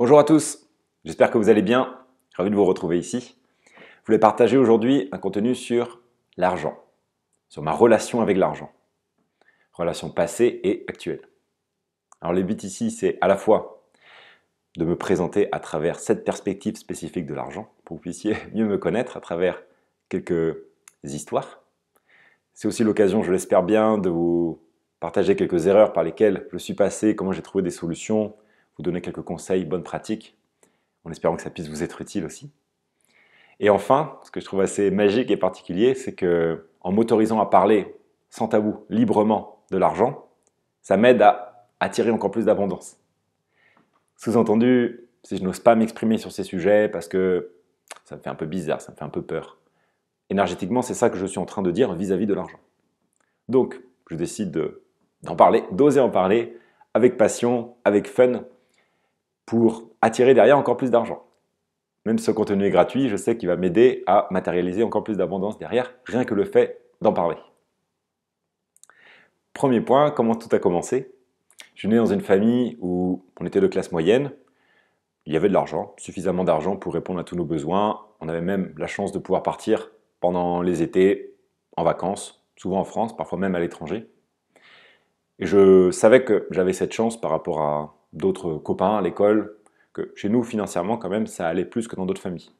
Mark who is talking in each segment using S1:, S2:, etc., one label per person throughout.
S1: Bonjour à tous, j'espère que vous allez bien, ravi de vous retrouver ici. Je voulais partager aujourd'hui un contenu sur l'argent, sur ma relation avec l'argent, relation passée et actuelle. Alors le but ici, c'est à la fois de me présenter à travers cette perspective spécifique de l'argent, pour que vous puissiez mieux me connaître à travers quelques histoires. C'est aussi l'occasion, je l'espère bien, de vous partager quelques erreurs par lesquelles je suis passé, comment j'ai trouvé des solutions, vous donner quelques conseils, bonnes pratiques, en espérant que ça puisse vous être utile aussi. Et enfin, ce que je trouve assez magique et particulier, c'est que en m'autorisant à parler sans tabou, librement de l'argent, ça m'aide à attirer encore plus d'abondance. Sous-entendu, si je n'ose pas m'exprimer sur ces sujets parce que ça me fait un peu bizarre, ça me fait un peu peur, énergétiquement, c'est ça que je suis en train de dire vis à -vis de l'argent. Donc, je décide d'en parler, d'oser en parler, avec passion, avec fun, pour attirer derrière encore plus d'argent. Même ce contenu est gratuit, je sais qu'il va m'aider à matérialiser encore plus d'abondance derrière, rien que le fait d'en parler. Premier point, comment tout a commencé Je suis né dans une famille où on était de classe moyenne, il y avait de l'argent, suffisamment d'argent pour répondre à tous nos besoins, on avait même la chance de pouvoir partir pendant les étés, en vacances, souvent en France, parfois même à l'étranger. Et je savais que j'avais cette chance par rapport à d'autres copains à l'école, que chez nous, financièrement, quand même, ça allait plus que dans d'autres familles.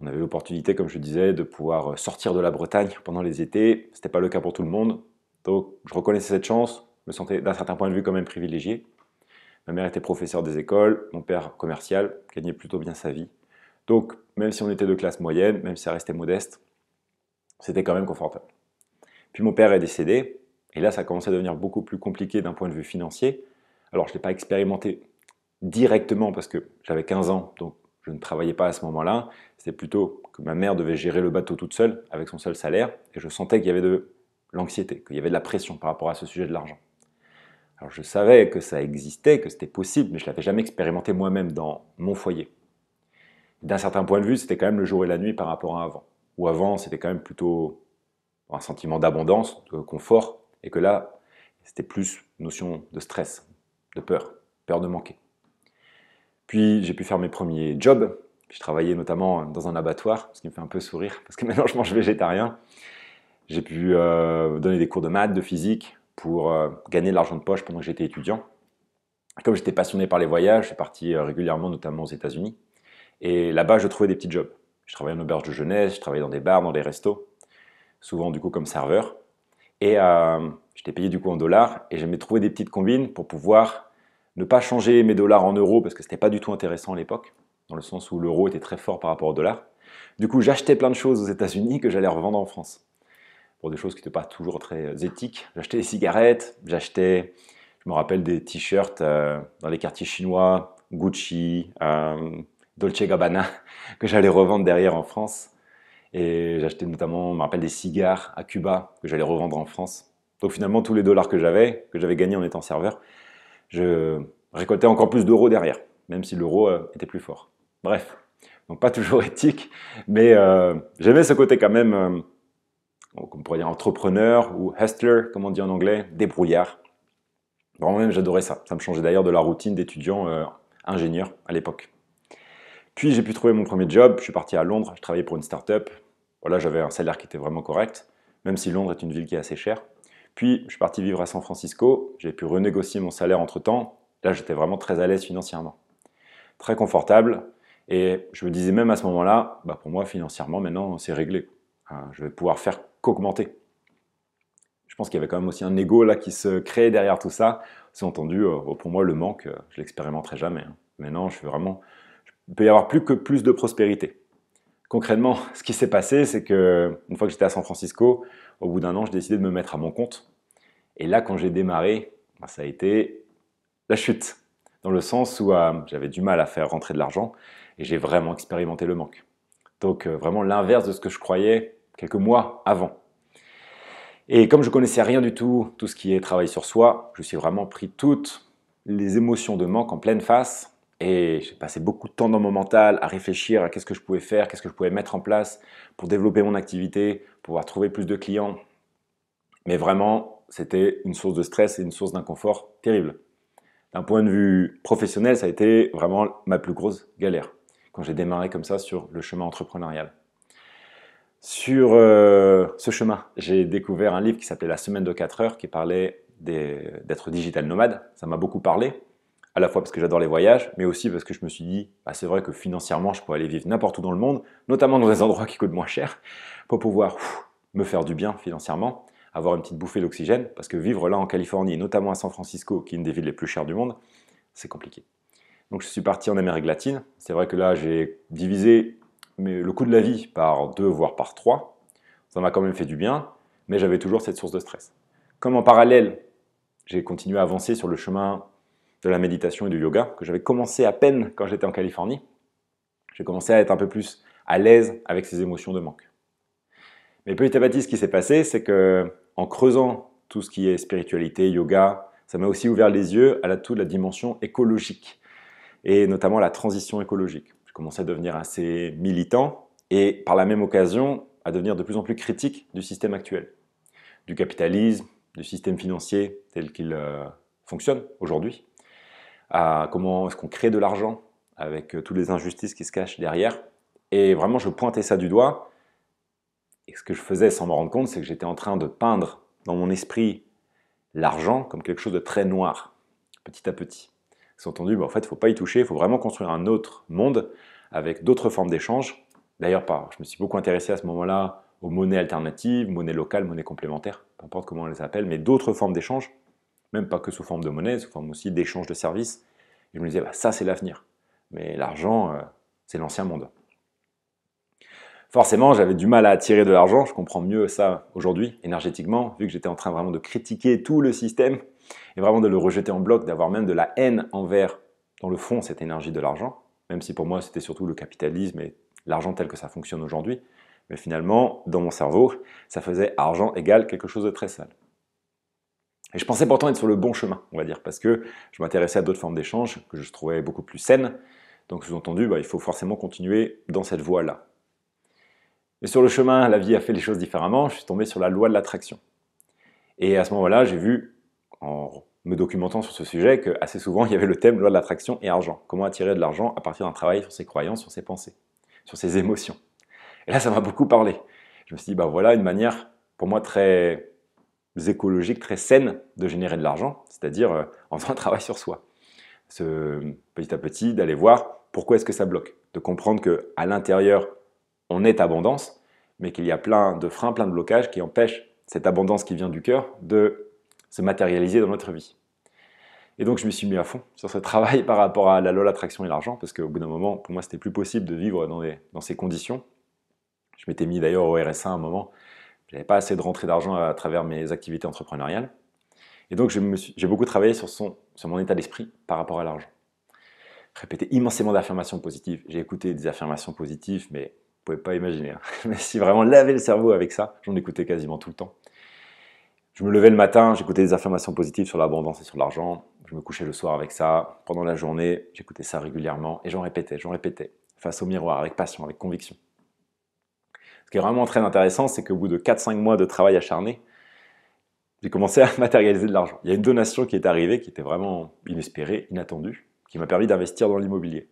S1: On avait l'opportunité, comme je disais, de pouvoir sortir de la Bretagne pendant les étés. Ce n'était pas le cas pour tout le monde. Donc, je reconnaissais cette chance, me sentais d'un certain point de vue quand même privilégié. Ma mère était professeure des écoles, mon père commercial, gagnait plutôt bien sa vie. Donc, même si on était de classe moyenne, même si ça restait modeste, c'était quand même confortable. Puis mon père est décédé, et là, ça a commencé à devenir beaucoup plus compliqué d'un point de vue financier, alors, je ne l'ai pas expérimenté directement parce que j'avais 15 ans, donc je ne travaillais pas à ce moment-là. C'était plutôt que ma mère devait gérer le bateau toute seule, avec son seul salaire, et je sentais qu'il y avait de l'anxiété, qu'il y avait de la pression par rapport à ce sujet de l'argent. Alors je savais que ça existait, que c'était possible, mais je ne l'avais jamais expérimenté moi-même dans mon foyer. D'un certain point de vue, c'était quand même le jour et la nuit par rapport à avant. Ou avant, c'était quand même plutôt un sentiment d'abondance, de confort, et que là, c'était plus notion de stress, de peur, peur de manquer. Puis j'ai pu faire mes premiers jobs. J'ai travaillé notamment dans un abattoir, ce qui me fait un peu sourire, parce que maintenant je mange végétarien. J'ai pu euh, donner des cours de maths, de physique, pour euh, gagner de l'argent de poche pendant que j'étais étudiant. Comme j'étais passionné par les voyages, je suis parti euh, régulièrement, notamment aux États-Unis. Et là-bas, je trouvais des petits jobs. Je travaillais en auberge de jeunesse, je travaillais dans des bars, dans des restos, souvent du coup comme serveur. Et J'étais payé du coup en dollars et j'aimais trouver des petites combines pour pouvoir ne pas changer mes dollars en euros parce que c'était pas du tout intéressant à l'époque, dans le sens où l'euro était très fort par rapport au dollar. Du coup, j'achetais plein de choses aux États-Unis que j'allais revendre en France. Pour des choses qui n'étaient pas toujours très euh, éthiques. J'achetais des cigarettes, j'achetais, je me rappelle, des t-shirts euh, dans les quartiers chinois, Gucci, euh, Dolce Gabbana, que j'allais revendre derrière en France. Et j'achetais notamment, je me rappelle, des cigares à Cuba que j'allais revendre en France. Donc finalement, tous les dollars que j'avais, que j'avais gagnés en étant serveur, je récoltais encore plus d'euros derrière, même si l'euro euh, était plus fort. Bref, donc pas toujours éthique, mais euh, j'aimais ce côté quand même, euh, on pourrait dire entrepreneur ou hustler, comme on dit en anglais, débrouillard. Vraiment même, j'adorais ça. Ça me changeait d'ailleurs de la routine d'étudiant ingénieur à l'époque. Puis j'ai pu trouver mon premier job, je suis parti à Londres, je travaillais pour une start-up. Voilà, j'avais un salaire qui était vraiment correct, même si Londres est une ville qui est assez chère. Puis, je suis parti vivre à San Francisco, j'ai pu renégocier mon salaire entre-temps. Là, j'étais vraiment très à l'aise financièrement. Très confortable. Et je me disais même à ce moment-là, bah, pour moi, financièrement, maintenant, c'est réglé. je vais pouvoir faire qu'augmenter. Je pense qu'il y avait quand même aussi un ego là qui se créait derrière tout ça. C'est entendu, euh, pour moi, le manque, euh, je l'expérimenterai jamais. Hein. Maintenant, je suis vraiment... Il peut y avoir plus que plus de prospérité. Concrètement, ce qui s'est passé, c'est que une fois que j'étais à San Francisco, au bout d'un an, j'ai décidé de me mettre à mon compte. Et là, quand j'ai démarré, ben, ça a été la chute. Dans le sens où euh, j'avais du mal à faire rentrer de l'argent et j'ai vraiment expérimenté le manque. Donc euh, vraiment l'inverse de ce que je croyais quelques mois avant. Et comme je connaissais rien du tout, tout ce qui est travail sur soi, je suis vraiment pris toutes les émotions de manque en pleine face et j'ai passé beaucoup de temps dans mon mental à réfléchir à qu'est-ce que je pouvais faire, qu'est-ce que je pouvais mettre en place pour développer mon activité, pour pouvoir trouver plus de clients. Mais vraiment, c'était une source de stress et une source d'inconfort terrible. D'un point de vue professionnel, ça a été vraiment ma plus grosse galère quand j'ai démarré comme ça sur le chemin entrepreneurial. Sur euh, ce chemin, j'ai découvert un livre qui s'appelait La semaine de 4 heures qui parlait d'être digital nomade. Ça m'a beaucoup parlé à la fois parce que j'adore les voyages, mais aussi parce que je me suis dit, bah, c'est vrai que financièrement, je pourrais aller vivre n'importe où dans le monde, notamment dans des endroits qui coûtent moins cher, pour pouvoir me faire du bien financièrement, avoir une petite bouffée d'oxygène, parce que vivre là en Californie, notamment à San Francisco, qui est une des villes les plus chères du monde, c'est compliqué. Donc je suis parti en Amérique latine. C'est vrai que là, j'ai divisé le coût de la vie par deux, voire par trois. Ça m'a quand même fait du bien, mais j'avais toujours cette source de stress. Comme en parallèle, j'ai continué à avancer sur le chemin de la méditation et du yoga, que j'avais commencé à peine quand j'étais en Californie, j'ai commencé à être un peu plus à l'aise avec ces émotions de manque. Mais petit à petit, ce qui s'est passé, c'est que en creusant tout ce qui est spiritualité, yoga, ça m'a aussi ouvert les yeux à la, toute la dimension écologique et notamment la transition écologique. Je commençais à devenir assez militant et par la même occasion à devenir de plus en plus critique du système actuel, du capitalisme, du système financier tel qu'il euh, fonctionne aujourd'hui, à comment est-ce qu'on crée de l'argent avec euh, toutes les injustices qui se cachent derrière. Et vraiment, je pointais ça du doigt. Et ce que je faisais sans me rendre compte, c'est que j'étais en train de peindre dans mon esprit l'argent comme quelque chose de très noir, petit à petit. C'est entendu, mais bah, en fait, il ne faut pas y toucher, il faut vraiment construire un autre monde avec d'autres formes d'échanges. D'ailleurs, je me suis beaucoup intéressé à ce moment-là aux monnaies alternatives, monnaies locales, monnaies complémentaires, peu importe comment on les appelle, mais d'autres formes d'échanges même pas que sous forme de monnaie, sous forme aussi d'échange de services. Et je me disais, bah, ça c'est l'avenir. Mais l'argent, euh, c'est l'ancien monde. Forcément, j'avais du mal à attirer de l'argent, je comprends mieux ça aujourd'hui, énergétiquement, vu que j'étais en train vraiment de critiquer tout le système et vraiment de le rejeter en bloc, d'avoir même de la haine envers, dans le fond, cette énergie de l'argent, même si pour moi c'était surtout le capitalisme et l'argent tel que ça fonctionne aujourd'hui. Mais finalement, dans mon cerveau, ça faisait argent égal quelque chose de très sale. Et je pensais pourtant être sur le bon chemin, on va dire, parce que je m'intéressais à d'autres formes d'échange que je trouvais beaucoup plus saines. Donc sous-entendu, bah, il faut forcément continuer dans cette voie-là. Mais sur le chemin, la vie a fait les choses différemment, je suis tombé sur la loi de l'attraction. Et à ce moment-là, j'ai vu, en me documentant sur ce sujet, que assez souvent, il y avait le thème loi de l'attraction et argent. Comment attirer de l'argent à partir d'un travail sur ses croyances, sur ses pensées, sur ses émotions. Et là, ça m'a beaucoup parlé. Je me suis dit, bah, voilà, une manière pour moi très écologiques, très saines de générer de l'argent, c'est-à-dire euh, en faisant un travail sur soi. petit à petit, d'aller voir pourquoi est-ce que ça bloque, de comprendre qu'à l'intérieur, on est abondance, mais qu'il y a plein de freins, plein de blocages qui empêchent cette abondance qui vient du cœur de se matérialiser dans notre vie. Et donc je me suis mis à fond sur ce travail par rapport à la loi l'attraction et l'argent, parce qu'au bout d'un moment, pour moi, c'était plus possible de vivre dans, dans ces conditions. Je m'étais mis d'ailleurs au RSA un moment, n'avais pas assez de rentrée d'argent à travers mes activités entrepreneuriales. Et donc, j'ai beaucoup travaillé sur, son, sur mon état d'esprit par rapport à l'argent. Répéter immensément d'affirmations positives. J'ai écouté des affirmations positives, mais vous pouvez pas imaginer. Hein. Mais si vraiment laver le cerveau avec ça, j'en écoutais quasiment tout le temps. Je me levais le matin, j'écoutais des affirmations positives sur l'abondance et sur l'argent. Je me couchais le soir avec ça. Pendant la journée, j'écoutais ça régulièrement et j'en répétais, j'en répétais, face au miroir, avec passion, avec conviction qui est vraiment très intéressant, c'est qu'au bout de 4-5 mois de travail acharné, j'ai commencé à matérialiser de l'argent. Il y a une donation qui est arrivée, qui était vraiment inespérée, inattendue, qui m'a permis d'investir dans l'immobilier.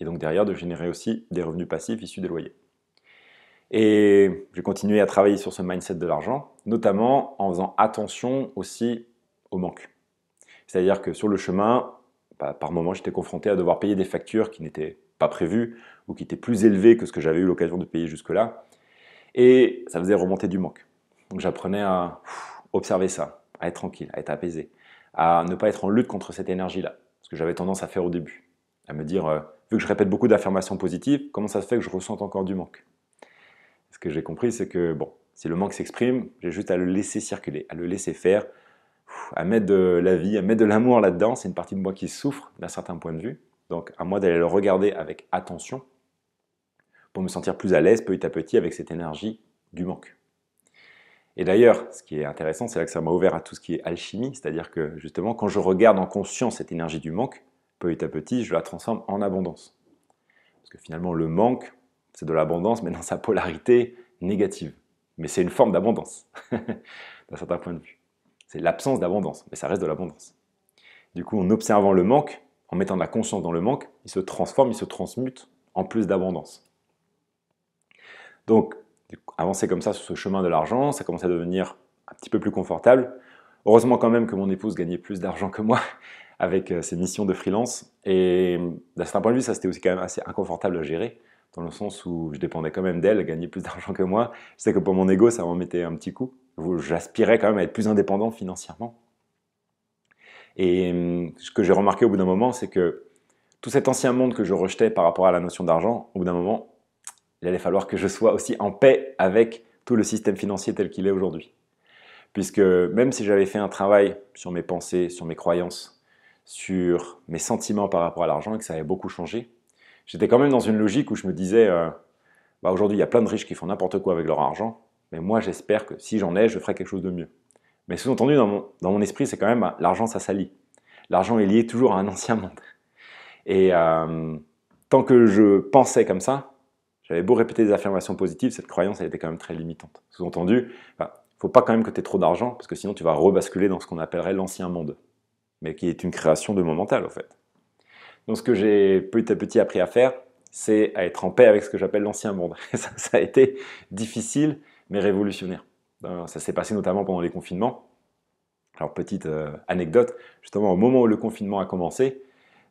S1: Et donc derrière, de générer aussi des revenus passifs issus des loyers. Et j'ai continué à travailler sur ce mindset de l'argent, notamment en faisant attention aussi au manque. C'est-à-dire que sur le chemin, bah, par moments j'étais confronté à devoir payer des factures qui n'étaient pas prévues ou qui étaient plus élevées que ce que j'avais eu l'occasion de payer jusque-là. Et ça faisait remonter du manque. Donc j'apprenais à observer ça, à être tranquille, à être apaisé, à ne pas être en lutte contre cette énergie-là, ce que j'avais tendance à faire au début, à me dire, euh, vu que je répète beaucoup d'affirmations positives, comment ça se fait que je ressente encore du manque Ce que j'ai compris, c'est que, bon, si le manque s'exprime, j'ai juste à le laisser circuler, à le laisser faire, à mettre de la vie, à mettre de l'amour là-dedans, c'est une partie de moi qui souffre d'un certain point de vue. Donc à moi d'aller le regarder avec attention, pour me sentir plus à l'aise petit à petit avec cette énergie du manque. Et d'ailleurs, ce qui est intéressant, c'est là que ça m'a ouvert à tout ce qui est alchimie, c'est-à-dire que justement, quand je regarde en conscience cette énergie du manque, petit à petit, je la transforme en abondance. Parce que finalement, le manque, c'est de l'abondance, mais dans sa polarité négative. Mais c'est une forme d'abondance, d'un certain point de vue. C'est l'absence d'abondance, mais ça reste de l'abondance. Du coup, en observant le manque, en mettant de la conscience dans le manque, il se transforme, il se transmute en plus d'abondance. Donc, avancer comme ça sur ce chemin de l'argent, ça commençait à devenir un petit peu plus confortable. Heureusement quand même que mon épouse gagnait plus d'argent que moi avec euh, ses missions de freelance. Et d'un bah, certain point de vue, ça c'était aussi quand même assez inconfortable à gérer, dans le sens où je dépendais quand même d'elle, gagnait plus d'argent que moi. C'est que pour mon ego, ça m'en mettait un petit coup. J'aspirais quand même à être plus indépendant financièrement. Et hum, ce que j'ai remarqué au bout d'un moment, c'est que tout cet ancien monde que je rejetais par rapport à la notion d'argent, au bout d'un moment, il allait falloir que je sois aussi en paix avec tout le système financier tel qu'il est aujourd'hui. Puisque même si j'avais fait un travail sur mes pensées, sur mes croyances, sur mes sentiments par rapport à l'argent et que ça avait beaucoup changé, j'étais quand même dans une logique où je me disais, euh, bah aujourd'hui il y a plein de riches qui font n'importe quoi avec leur argent, mais moi j'espère que si j'en ai, je ferai quelque chose de mieux. Mais sous-entendu dans mon, esprit, c'est quand même l'argent ça s'allie. L'argent est lié toujours à un ancien monde. Et euh, tant que je pensais comme ça, beau répéter des affirmations positives, cette croyance, elle était quand même très limitante. Sous-entendu, il bah, faut pas quand même que tu aies trop d'argent, parce que sinon tu vas rebasculer dans ce qu'on appellerait l'ancien monde, mais qui est une création de mon mental, en fait. Donc ce que j'ai petit à petit appris à faire, c'est à être en paix avec ce que j'appelle l'ancien monde. ça, ça a été difficile, mais révolutionnaire. Euh, ça s'est passé notamment pendant les confinements. Alors, petite euh, anecdote, justement, au moment où le confinement a commencé,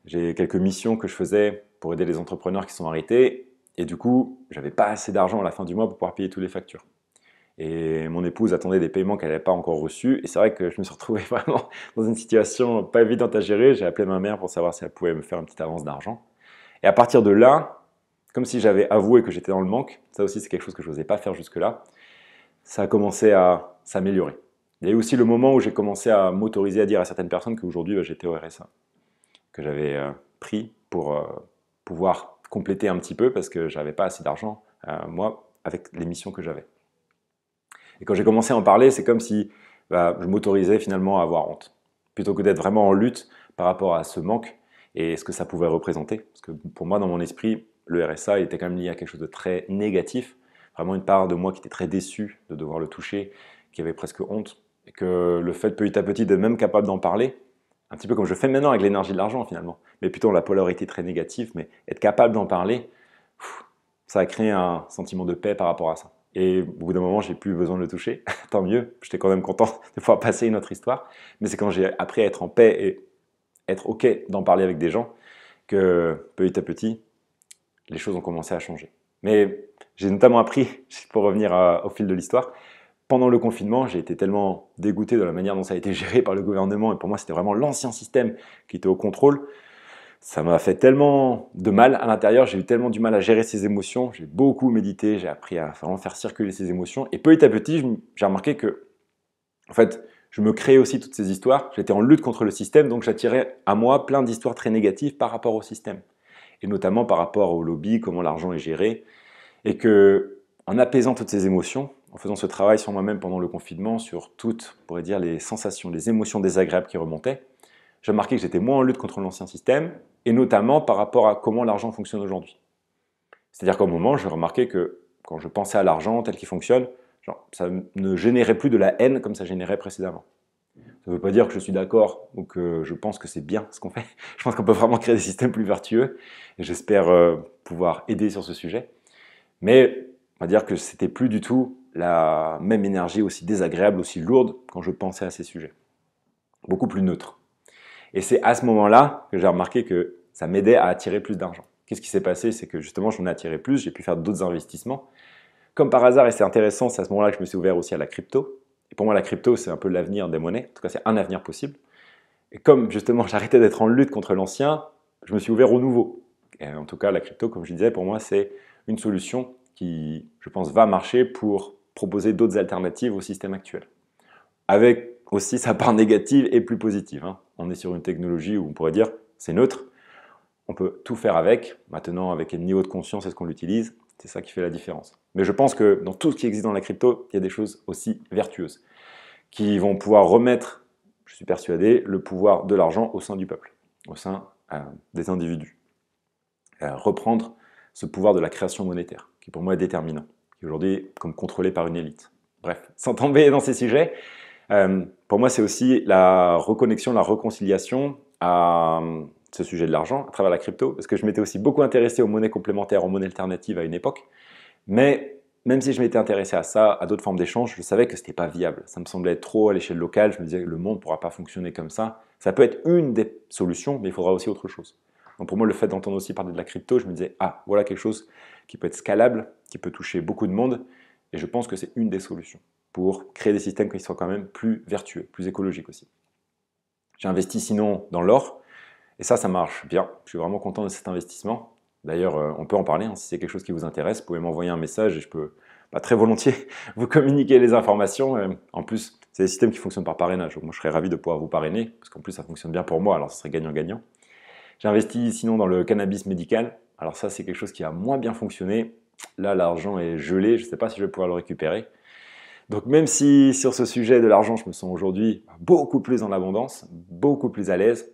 S1: j'ai quelques missions que je faisais pour aider les entrepreneurs qui sont arrêtés et du coup, j'avais pas assez d'argent à la fin du mois pour pouvoir payer toutes les factures. Et mon épouse attendait des paiements qu'elle n'avait pas encore reçus. Et c'est vrai que je me suis retrouvé vraiment dans une situation pas évidente à gérer. J'ai appelé ma mère pour savoir si elle pouvait me faire une petite avance d'argent. Et à partir de là, comme si j'avais avoué que j'étais dans le manque, ça aussi c'est quelque chose que je n'osais pas faire jusque-là, ça a commencé à s'améliorer. Il y a eu aussi le moment où j'ai commencé à m'autoriser à dire à certaines personnes qu'aujourd'hui bah, j'étais au RSA, que j'avais euh, pris pour euh, pouvoir compléter un petit peu parce que j'avais pas assez d'argent, euh, moi, avec les missions que j'avais. Et quand j'ai commencé à en parler, c'est comme si bah, je m'autorisais finalement à avoir honte. Plutôt que d'être vraiment en lutte par rapport à ce manque et ce que ça pouvait représenter. Parce que pour moi, dans mon esprit, le RSA était quand même lié à quelque chose de très négatif. Vraiment une part de moi qui était très déçue de devoir le toucher, qui avait presque honte. Et que le fait petit à petit d'être même capable d'en parler, un petit peu comme je fais maintenant avec l'énergie de l'argent finalement, mais plutôt la polarité très négative, mais être capable d'en parler, ça a créé un sentiment de paix par rapport à ça. Et au bout d'un moment, j'ai plus besoin de le toucher, tant mieux, j'étais quand même content de pouvoir passer une autre histoire, mais c'est quand j'ai appris à être en paix et être OK d'en parler avec des gens que petit à petit, les choses ont commencé à changer. Mais j'ai notamment appris, pour revenir au fil de l'histoire, pendant le confinement, j'ai été tellement dégoûté de la manière dont ça a été géré par le gouvernement, et pour moi c'était vraiment l'ancien système qui était au contrôle. Ça m'a fait tellement de mal à l'intérieur, j'ai eu tellement du mal à gérer ces émotions, j'ai beaucoup médité, j'ai appris à vraiment faire circuler ces émotions, et petit à petit, j'ai remarqué que, en fait, je me créais aussi toutes ces histoires, j'étais en lutte contre le système, donc j'attirais à moi plein d'histoires très négatives par rapport au système, et notamment par rapport au lobby, comment l'argent est géré, et que en apaisant toutes ces émotions, en faisant ce travail sur moi-même pendant le confinement, sur toutes, on pourrait dire, les sensations, les émotions désagréables qui remontaient, j'ai remarqué que j'étais moins en lutte contre l'ancien système, et notamment par rapport à comment l'argent fonctionne aujourd'hui. C'est-à-dire qu'au moment, j'ai remarqué que quand je pensais à l'argent tel qu'il fonctionne, ça ne générait plus de la haine comme ça générait précédemment. Ça ne veut pas dire que je suis d'accord ou que je pense que c'est bien ce qu'on fait. Je pense qu'on peut vraiment créer des systèmes plus vertueux, et j'espère euh, pouvoir aider sur ce sujet. Mais on va dire que c'était plus du tout la même énergie aussi désagréable, aussi lourde quand je pensais à ces sujets. Beaucoup plus neutre. Et c'est à ce moment-là que j'ai remarqué que ça m'aidait à attirer plus d'argent. Qu'est-ce qui s'est passé C'est que justement, j'en ai attiré plus, j'ai pu faire d'autres investissements. Comme par hasard, et c'est intéressant, c'est à ce moment-là que je me suis ouvert aussi à la crypto. Et pour moi, la crypto, c'est un peu l'avenir des monnaies. En tout cas, c'est un avenir possible. Et comme justement, j'arrêtais d'être en lutte contre l'ancien, je me suis ouvert au nouveau. Et en tout cas, la crypto, comme je disais, pour moi, c'est une solution qui, je pense, va marcher pour proposer d'autres alternatives au système actuel. Avec aussi sa part négative et plus positive. Hein. On est sur une technologie où on pourrait dire c'est neutre, on peut tout faire avec. Maintenant, avec quel niveau de conscience est-ce qu'on l'utilise C'est ça qui fait la différence. Mais je pense que dans tout ce qui existe dans la crypto, il y a des choses aussi vertueuses qui vont pouvoir remettre, je suis persuadé, le pouvoir de l'argent au sein du peuple, au sein euh, des individus. Euh, reprendre ce pouvoir de la création monétaire, qui pour moi est déterminant aujourd'hui comme contrôlé par une élite. Bref, sans tomber dans ces sujets, euh, pour moi c'est aussi la reconnexion, la réconciliation à euh, ce sujet de l'argent à travers la crypto, parce que je m'étais aussi beaucoup intéressé aux monnaies complémentaires, aux monnaies alternatives à une époque, mais même si je m'étais intéressé à ça, à d'autres formes d'échange, je savais que ce n'était pas viable. Ça me semblait trop à l'échelle locale, je me disais que le monde ne pourra pas fonctionner comme ça. Ça peut être une des solutions, mais il faudra aussi autre chose. Donc pour moi, le fait d'entendre aussi parler de la crypto, je me disais, ah, voilà quelque chose qui peut être scalable, qui peut toucher beaucoup de monde. Et je pense que c'est une des solutions pour créer des systèmes qui soient quand même plus vertueux, plus écologiques aussi. J'ai investi sinon dans l'or, et ça, ça marche bien. Je suis vraiment content de cet investissement. D'ailleurs, euh, on peut en parler, hein. si c'est quelque chose qui vous intéresse, vous pouvez m'envoyer un message et je peux bah, très volontiers vous communiquer les informations. Euh, en plus, c'est des systèmes qui fonctionnent par parrainage, donc moi je serais ravi de pouvoir vous parrainer, parce qu'en plus ça fonctionne bien pour moi, alors ce serait gagnant-gagnant. J'ai investi sinon dans le cannabis médical, alors ça c'est quelque chose qui a moins bien fonctionné, Là, l'argent est gelé, je ne sais pas si je vais pouvoir le récupérer. Donc même si sur ce sujet de l'argent, je me sens aujourd'hui beaucoup plus en abondance, beaucoup plus à l'aise,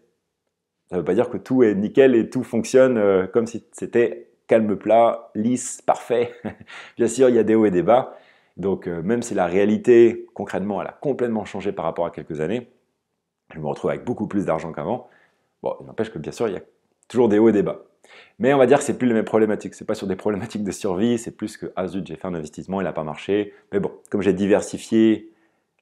S1: ça ne veut pas dire que tout est nickel et tout fonctionne euh, comme si c'était calme plat, lisse, parfait. Bien sûr, il y a des hauts et des bas. Donc euh, même si la réalité, concrètement, elle a complètement changé par rapport à quelques années, je me retrouve avec beaucoup plus d'argent qu'avant. Bon, il n'empêche que bien sûr, il y a toujours des hauts et des bas. Mais on va dire que c'est plus les mêmes problématiques. C'est pas sur des problématiques de survie, c'est plus que ah zut, j'ai fait un investissement, il n'a pas marché. Mais bon, comme j'ai diversifié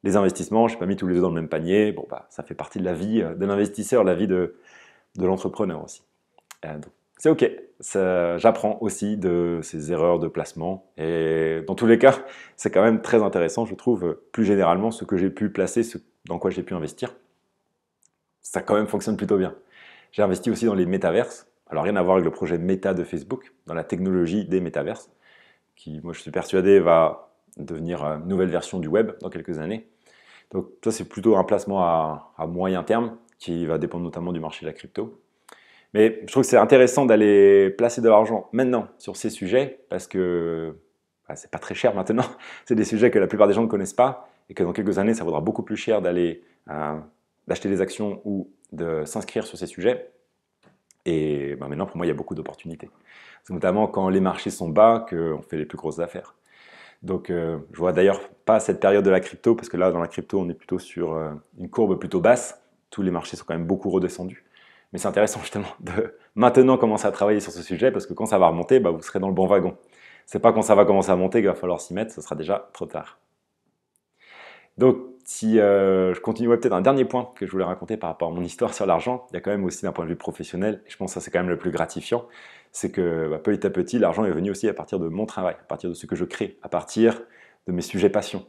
S1: les investissements, j'ai pas mis tous les deux dans le même panier. Bon bah, ça fait partie de la vie euh, de l'investisseur, la vie de, l'entrepreneur aussi. Euh, c'est ok. J'apprends aussi de ces erreurs de placement. Et dans tous les cas, c'est quand même très intéressant, je trouve, plus généralement, ce que j'ai pu placer, ce dans quoi j'ai pu investir. Ça quand même fonctionne plutôt bien. J'ai investi aussi dans les métaverses. Alors rien à voir avec le projet Meta de Facebook, dans la technologie des métaverses, qui, moi je suis persuadé, va devenir une euh, nouvelle version du web dans quelques années. Donc ça c'est plutôt un placement à, moyen terme, qui va dépendre notamment du marché de la crypto. Mais je trouve que c'est intéressant d'aller placer de l'argent maintenant sur ces sujets, parce que bah, c'est pas très cher maintenant, c'est des sujets que la plupart des gens ne connaissent pas, et que dans quelques années ça vaudra beaucoup plus cher d'aller euh, d'acheter des actions ou de s'inscrire sur ces sujets et ben, maintenant, pour moi, il y a beaucoup d'opportunités. C'est notamment quand les marchés sont bas qu'on fait les plus grosses affaires. Donc, euh, je vois d'ailleurs pas cette période de la crypto, parce que là, dans la crypto, on est plutôt sur euh, une courbe plutôt basse. Tous les marchés sont quand même beaucoup redescendus. Mais c'est intéressant justement de maintenant commencer à travailler sur ce sujet, parce que quand ça va remonter, bah, vous serez dans le bon wagon. C'est pas quand ça va commencer à monter qu'il va falloir s'y mettre, ce sera déjà trop tard. Donc, si euh, je continue, peut-être un dernier point que je voulais raconter par rapport à mon histoire sur l'argent, il y a quand même aussi d'un point de vue professionnel, et je pense que ça c'est quand même le plus gratifiant, c'est que bah, petit à petit, l'argent est venu aussi à partir de mon travail, à partir de ce que je crée, à partir de mes sujets passion,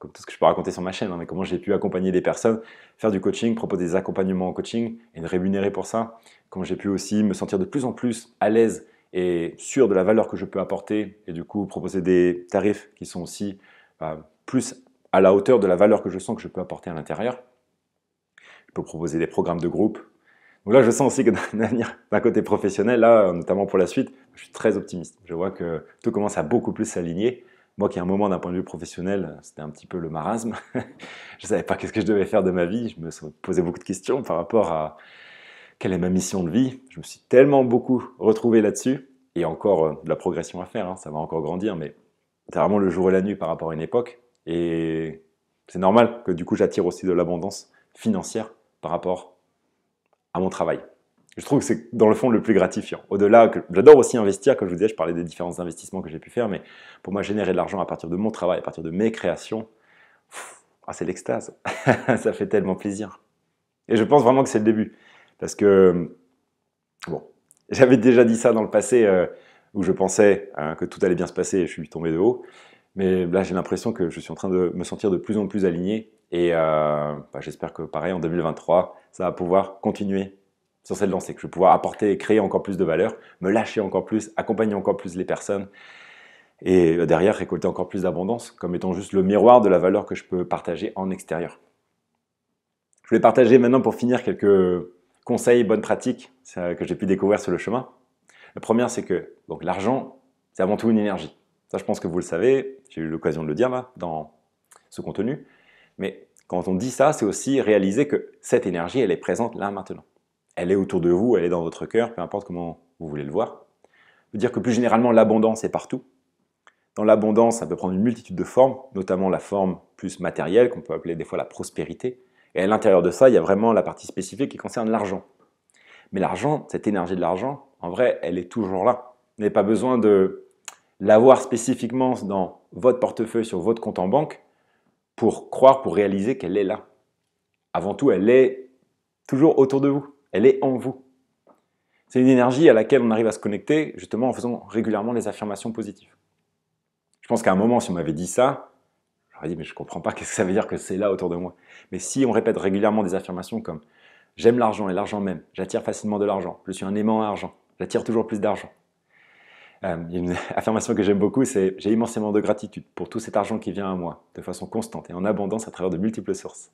S1: comme tout ce que je peux raconter sur ma chaîne, hein, mais comment j'ai pu accompagner des personnes, faire du coaching, proposer des accompagnements en coaching et me rémunérer pour ça, comment j'ai pu aussi me sentir de plus en plus à l'aise et sûr de la valeur que je peux apporter et du coup proposer des tarifs qui sont aussi bah, plus à la hauteur de la valeur que je sens que je peux apporter à l'intérieur. Je peux proposer des programmes de groupe. Donc là, je sens aussi que d'un côté professionnel, là, notamment pour la suite, je suis très optimiste. Je vois que tout commence à beaucoup plus s'aligner. Moi qui à un moment d'un point de vue professionnel, c'était un petit peu le marasme. je ne savais pas qu'est-ce que je devais faire de ma vie. Je me posais beaucoup de questions par rapport à quelle est ma mission de vie. Je me suis tellement beaucoup retrouvé là-dessus. Et encore euh, de la progression à faire, hein. ça va encore grandir, mais c'est vraiment le jour et la nuit par rapport à une époque. Et c'est normal que du coup j'attire aussi de l'abondance financière par rapport à mon travail. Je trouve que c'est dans le fond le plus gratifiant. Au-delà, que j'adore aussi investir, comme je vous disais, je parlais des différents investissements que j'ai pu faire, mais pour moi, générer de l'argent à partir de mon travail, à partir de mes créations, ah, c'est l'extase. ça fait tellement plaisir. Et je pense vraiment que c'est le début. Parce que, bon, j'avais déjà dit ça dans le passé, euh, où je pensais hein, que tout allait bien se passer et je suis tombé de haut. Mais là, j'ai l'impression que je suis en train de me sentir de plus en plus aligné. Et euh, bah, j'espère que pareil, en 2023, ça va pouvoir continuer sur cette lancée, que je vais pouvoir apporter et créer encore plus de valeur, me lâcher encore plus, accompagner encore plus les personnes et euh, derrière récolter encore plus d'abondance comme étant juste le miroir de la valeur que je peux partager en extérieur. Je voulais partager maintenant pour finir quelques conseils, bonnes pratiques euh, que j'ai pu découvrir sur le chemin. La première, c'est que l'argent, c'est avant tout une énergie. Ça, je pense que vous le savez, j'ai eu l'occasion de le dire là, dans ce contenu. Mais quand on dit ça, c'est aussi réaliser que cette énergie, elle est présente là maintenant. Elle est autour de vous, elle est dans votre cœur, peu importe comment vous voulez le voir. Je veux dire que plus généralement, l'abondance est partout. Dans l'abondance, ça peut prendre une multitude de formes, notamment la forme plus matérielle, qu'on peut appeler des fois la prospérité. Et à l'intérieur de ça, il y a vraiment la partie spécifique qui concerne l'argent. Mais l'argent, cette énergie de l'argent, en vrai, elle est toujours là. Vous n'avez pas besoin de l'avoir spécifiquement dans votre portefeuille, sur votre compte en banque, pour croire, pour réaliser qu'elle est là. Avant tout, elle est toujours autour de vous, elle est en vous. C'est une énergie à laquelle on arrive à se connecter justement en faisant régulièrement des affirmations positives. Je pense qu'à un moment, si on m'avait dit ça, j'aurais dit mais je ne comprends pas qu'est-ce que ça veut dire que c'est là autour de moi. Mais si on répète régulièrement des affirmations comme j'aime l'argent et l'argent même, j'attire facilement de l'argent, je suis un aimant à argent, j'attire toujours plus d'argent, euh, une affirmation que j'aime beaucoup, c'est j'ai immensément de gratitude pour tout cet argent qui vient à moi, de façon constante et en abondance à travers de multiples sources.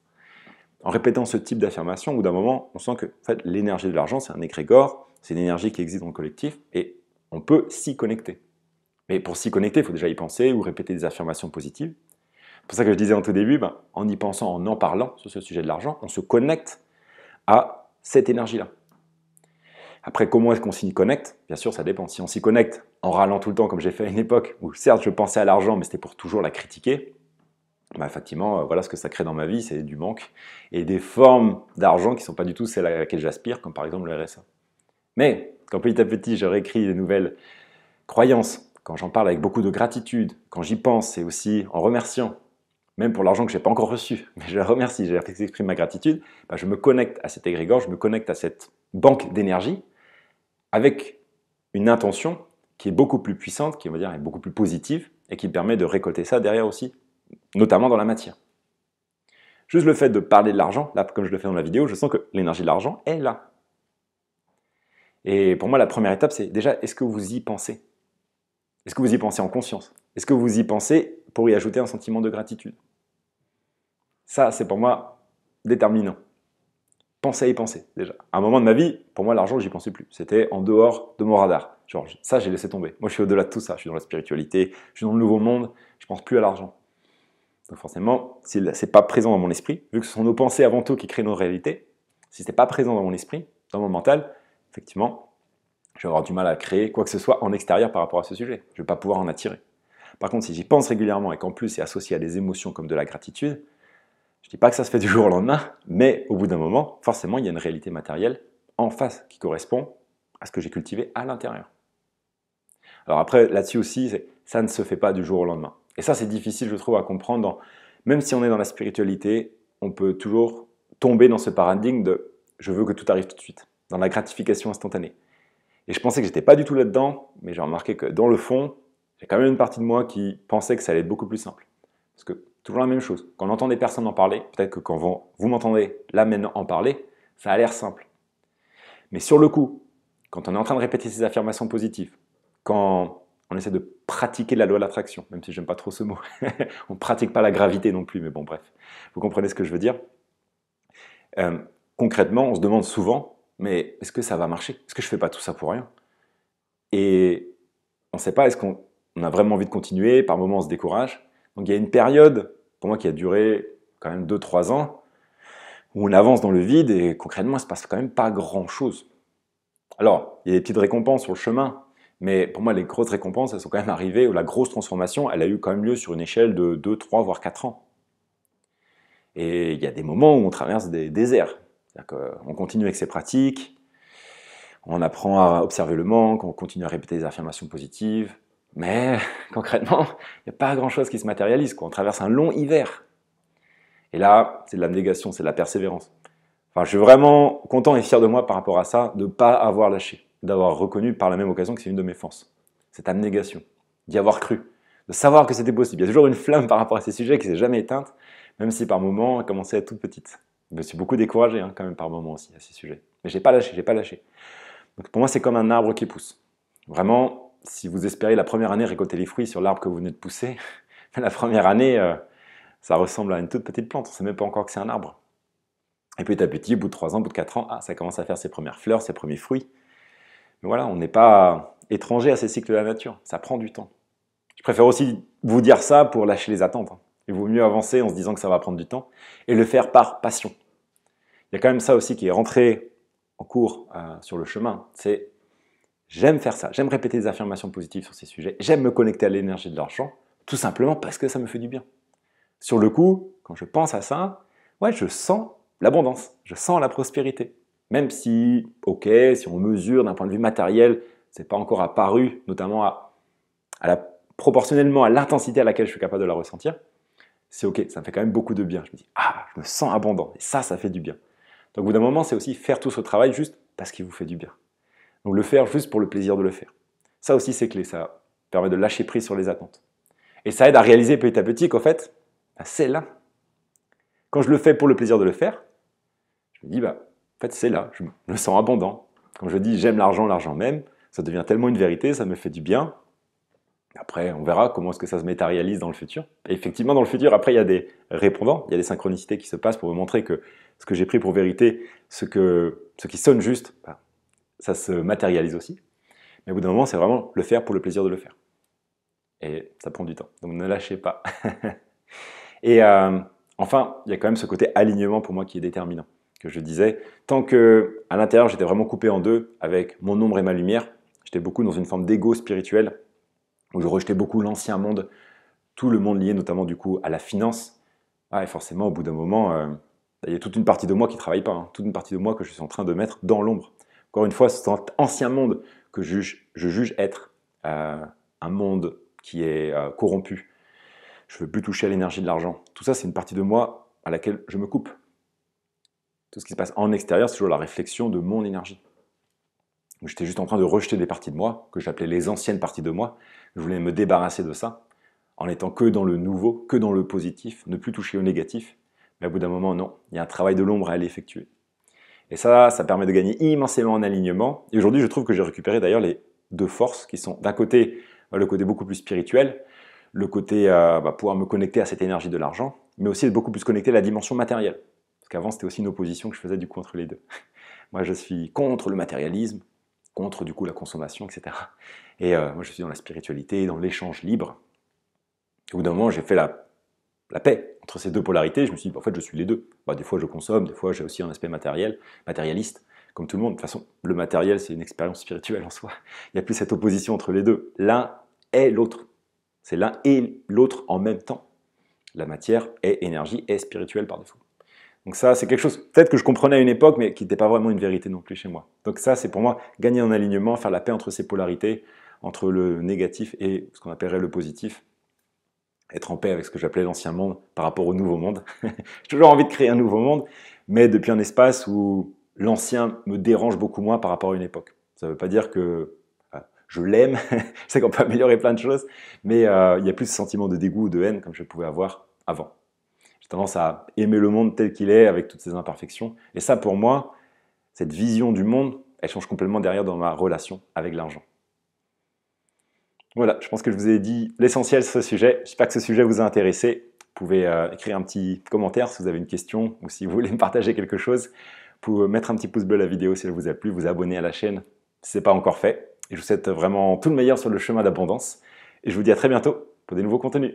S1: En répétant ce type d'affirmation, au bout d'un moment, on sent que fait, l'énergie de l'argent, c'est un égrégore, c'est une énergie qui existe dans le collectif et on peut s'y connecter. Mais pour s'y connecter, il faut déjà y penser ou répéter des affirmations positives. C'est pour ça que je disais en tout début, ben, en y pensant, en en parlant sur ce sujet de l'argent, on se connecte à cette énergie-là. Après, comment est-ce qu'on s'y connecte Bien sûr, ça dépend. Si on s'y connecte en râlant tout le temps, comme j'ai fait à une époque, où certes je pensais à l'argent, mais c'était pour toujours la critiquer, bah, effectivement, euh, voilà ce que ça crée dans ma vie, c'est du manque et des formes d'argent qui ne sont pas du tout celles à laquelle j'aspire, comme par exemple le RSA. Mais quand petit à petit je réécris des nouvelles croyances, quand j'en parle avec beaucoup de gratitude, quand j'y pense et aussi en remerciant, même pour l'argent que je n'ai pas encore reçu, mais je la remercie, j'exprime ma gratitude, bah, je me connecte à cet égrégore, je me connecte à cette banque d'énergie avec une intention qui est beaucoup plus puissante, qui dire est beaucoup plus positive, et qui permet de récolter ça derrière aussi, notamment dans la matière. Juste le fait de parler de l'argent, là comme je le fais dans la vidéo, je sens que l'énergie de l'argent est là. Et pour moi, la première étape, c'est déjà, est-ce que vous y pensez Est-ce que vous y pensez en conscience Est-ce que vous y pensez pour y ajouter un sentiment de gratitude Ça, c'est pour moi déterminant à y penser déjà. À un moment de ma vie, pour moi, l'argent, j'y pensais plus. C'était en dehors de mon radar. Genre, ça, j'ai laissé tomber. Moi, je suis au-delà de tout ça. Je suis dans la spiritualité, je suis dans le nouveau monde, je pense plus à l'argent. Donc forcément, si c'est pas présent dans mon esprit, vu que ce sont nos pensées avant tout qui créent nos réalités, si c'est pas présent dans mon esprit, dans mon mental, effectivement, je vais avoir du mal à créer quoi que ce soit en extérieur par rapport à ce sujet. Je vais pas pouvoir en attirer. Par contre, si j'y pense régulièrement et qu'en plus c'est associé à des émotions comme de la gratitude, je ne dis pas que ça se fait du jour au lendemain, mais au bout d'un moment, forcément, il y a une réalité matérielle en face qui correspond à ce que j'ai cultivé à l'intérieur. Alors après, là-dessus aussi, ça ne se fait pas du jour au lendemain. Et ça, c'est difficile, je trouve, à comprendre. même si on est dans la spiritualité, on peut toujours tomber dans ce paradigme de je veux que tout arrive tout de suite, dans la gratification instantanée. Et je pensais que j'étais pas du tout là-dedans, mais j'ai remarqué que dans le fond, j'ai quand même une partie de moi qui pensait que ça allait être beaucoup plus simple. Parce que Toujours la même chose. Quand on entend des personnes en parler, peut-être que quand vous, m'entendez là maintenant en parler, ça a l'air simple. Mais sur le coup, quand on est en train de répéter ces affirmations positives, quand on essaie de pratiquer la loi de l'attraction, même si j'aime pas trop ce mot, on ne pratique pas la gravité non plus, mais bon bref, vous comprenez ce que je veux dire. Euh, concrètement, on se demande souvent, mais est-ce que ça va marcher Est-ce que je fais pas tout ça pour rien Et on ne sait pas, est-ce qu'on a vraiment envie de continuer Par moments, on se décourage. Donc il y a une période pour moi qui a duré quand même 2-3 ans, où on avance dans le vide et concrètement, il se passe quand même pas grand-chose. Alors, il y a des petites récompenses sur le chemin, mais pour moi, les grosses récompenses, elles sont quand même arrivées, où la grosse transformation, elle a eu quand même lieu sur une échelle de 2, 3, voire 4 ans. Et il y a des moments où on traverse des déserts. On continue avec ses pratiques, on apprend à observer le manque, on continue à répéter des affirmations positives, mais concrètement, il n'y a pas grand-chose qui se matérialise. Quoi. On traverse un long hiver. Et là, c'est de l'abnégation, c'est de la persévérance. Enfin, je suis vraiment content et fier de moi par rapport à ça, de ne pas avoir lâché, d'avoir reconnu par la même occasion que c'est une de mes forces. Cette abnégation, d'y avoir cru, de savoir que c'était possible. Il y a toujours une flamme par rapport à ces sujets qui ne s'est jamais éteinte, même si par moments, elle commençait à être toute petite. Je me suis beaucoup découragé hein, quand même par moments aussi à ces sujets. Mais j'ai pas lâché, j'ai pas lâché. Donc pour moi, c'est comme un arbre qui pousse. Vraiment, si vous espérez la première année récolter les fruits sur l'arbre que vous venez de pousser, la première année, euh, ça ressemble à une toute petite plante, on ne sait même pas encore que c'est un arbre. Et petit à petit, au bout de 3 ans, au bout de 4 ans, ah, ça commence à faire ses premières fleurs, ses premiers fruits. Mais voilà, on n'est pas étranger à ces cycles de la nature, ça prend du temps. Je préfère aussi vous dire ça pour lâcher les attentes. Hein. Il vaut mieux avancer en se disant que ça va prendre du temps et le faire par passion. Il y a quand même ça aussi qui est rentré en cours euh, sur le chemin, c'est J'aime faire ça, j'aime répéter des affirmations positives sur ces sujets, j'aime me connecter à l'énergie de l'argent, tout simplement parce que ça me fait du bien. Sur le coup, quand je pense à ça, ouais, je sens l'abondance, je sens la prospérité. Même si, ok, si on mesure d'un point de vue matériel, c'est pas encore apparu, notamment à, la, proportionnellement à l'intensité à laquelle je suis capable de la ressentir, c'est ok, ça me fait quand même beaucoup de bien. Je me dis, ah, je me sens abondant, et ça, ça fait du bien. Donc au bout d'un moment, c'est aussi faire tout ce travail juste parce qu'il vous fait du bien. Donc le faire juste pour le plaisir de le faire. Ça aussi, c'est clé. Ça permet de lâcher prise sur les attentes. Et ça aide à réaliser petit à petit qu'en fait, bah, c'est là. Quand je le fais pour le plaisir de le faire, je me dis, bah, en fait, c'est là. Je me sens abondant. Quand je dis j'aime l'argent, l'argent même, ça devient tellement une vérité, ça me fait du bien. Après, on verra comment est-ce que ça se matérialise dans le futur. Et effectivement, dans le futur, après, il y a des répondants, il y a des synchronicités qui se passent pour me montrer que ce que j'ai pris pour vérité, ce, que, ce qui sonne juste, bah, ça se matérialise aussi. Mais au bout d'un moment, c'est vraiment le faire pour le plaisir de le faire. Et ça prend du temps. Donc ne lâchez pas. et euh, enfin, il y a quand même ce côté alignement pour moi qui est déterminant. Que je disais, tant que à l'intérieur j'étais vraiment coupé en deux avec mon ombre et ma lumière, j'étais beaucoup dans une forme d'ego spirituel où je rejetais beaucoup l'ancien monde, tout le monde lié notamment du coup à la finance. Ah, et forcément, au bout d'un moment, euh, il y a toute une partie de moi qui ne travaille pas, hein. toute une partie de moi que je suis en train de mettre dans l'ombre. Encore une fois, c'est un ancien monde que je juge, être euh, un monde qui est euh, corrompu, je ne veux plus toucher à l'énergie de l'argent, tout ça, c'est une partie de moi à laquelle je me coupe. Tout ce qui se passe en extérieur, c'est toujours la réflexion de mon énergie. J'étais juste en train de rejeter des parties de moi, que j'appelais les anciennes parties de moi. Je voulais me débarrasser de ça, en étant que dans le nouveau, que dans le positif, ne plus toucher au négatif. Mais au bout d'un moment, non, il y a un travail de l'ombre à aller effectuer. Et ça, ça permet de gagner immensément en alignement. Et aujourd'hui, je trouve que j'ai récupéré d'ailleurs les deux forces qui sont d'un côté le côté beaucoup plus spirituel, le côté euh, bah, pouvoir me connecter à cette énergie de l'argent, mais aussi de beaucoup plus connecté à la dimension matérielle. Parce qu'avant, c'était aussi une opposition que je faisais du coup entre les deux. Moi, je suis contre le matérialisme, contre du coup la consommation, etc. Et euh, moi, je suis dans la spiritualité, dans l'échange libre. Au bout d'un moment, j'ai fait la la paix entre ces deux polarités, je me suis dit, en fait, je suis les deux. Bah, des fois, je consomme, des fois, j'ai aussi un aspect matériel, matérialiste, comme tout le monde. De toute façon, le matériel, c'est une expérience spirituelle en soi. Il n'y a plus cette opposition entre les deux. L'un est l'autre. C'est l'un et l'autre en même temps. La matière est énergie, est spirituelle par défaut. Donc ça, c'est quelque chose peut-être que je comprenais à une époque, mais qui n'était pas vraiment une vérité non plus chez moi. Donc ça, c'est pour moi gagner en alignement, faire la paix entre ces polarités, entre le négatif et ce qu'on appellerait le positif, être en paix avec ce que j'appelais l'ancien monde par rapport au nouveau monde. J'ai toujours envie de créer un nouveau monde, mais depuis un espace où l'ancien me dérange beaucoup moins par rapport à une époque. Ça ne veut pas dire que je l'aime, c'est qu'on peut améliorer plein de choses, mais euh, il y a plus ce sentiment de dégoût ou de haine comme je pouvais avoir avant. J'ai tendance à aimer le monde tel qu'il est, avec toutes ses imperfections. Et ça, pour moi, cette vision du monde, elle change complètement derrière dans ma relation avec l'argent. Voilà, je pense que je vous ai dit l'essentiel sur ce sujet. J'espère que ce sujet vous a intéressé. Vous pouvez euh, écrire un petit commentaire si vous avez une question ou si vous voulez me partager quelque chose. Vous pouvez mettre un petit pouce bleu à la vidéo si elle vous a plu, vous abonner à la chaîne si ce n'est pas encore fait. Et je vous souhaite vraiment tout le meilleur sur le chemin d'abondance. Et je vous dis à très bientôt pour des nouveaux contenus.